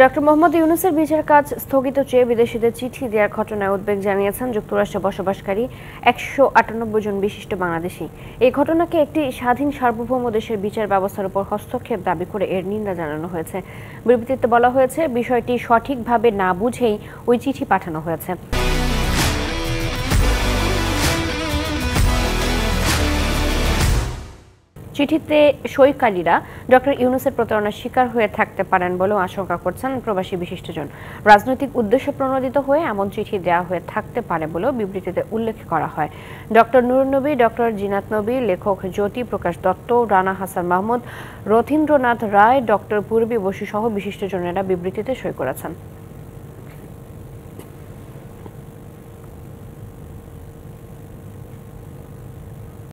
doctor Mohammad ইউনুসের ভিসার কাজ স্থগিত চেয়ে বিদেশিদের চিঠি দেওয়ার ঘটনায় উদ্বেগ জানিয়েছেন যুক্তরাষ্ট্রে বসবাসকারী একশো আটানব্বই জন বিশিষ্ট বাংলাদেশি এই ঘটনাকে একটি স্বাধীন সার্বভৌম দেশের বিচার ব্যবস্থার উপর হস্তক্ষেপ দাবি করে এর নিন্দা জানানো হয়েছে বিবৃতিতে বলা হয়েছে বিষয়টি সঠিকভাবে না বুঝেই ওই চিঠি পাঠানো হয়েছে চিঠিতে সইকারীরা ডক্টর ইউনুসের প্রতারণার শিকার হয়ে থাকতে পারেন বলেও আশঙ্কা করছেন প্রবাসী বিশিষ্টজন রাজনৈতিক উদ্দেশ্য প্রণোদিত হয়ে এমন চিঠি দেওয়া হয়ে থাকতে পারে বলেও বিবৃতিতে উল্লেখ করা হয় ডক্টর নুরনবী ডক্টর জিনাত নবী লেখক জ্যোতি প্রকাশ দত্ত রানা হাসান মাহমুদ রথীন্দ্রনাথ রায় ডক্টর পূর্বী বসু সহ বিশিষ্টজনেরা বিবৃতিতে সই করেছেন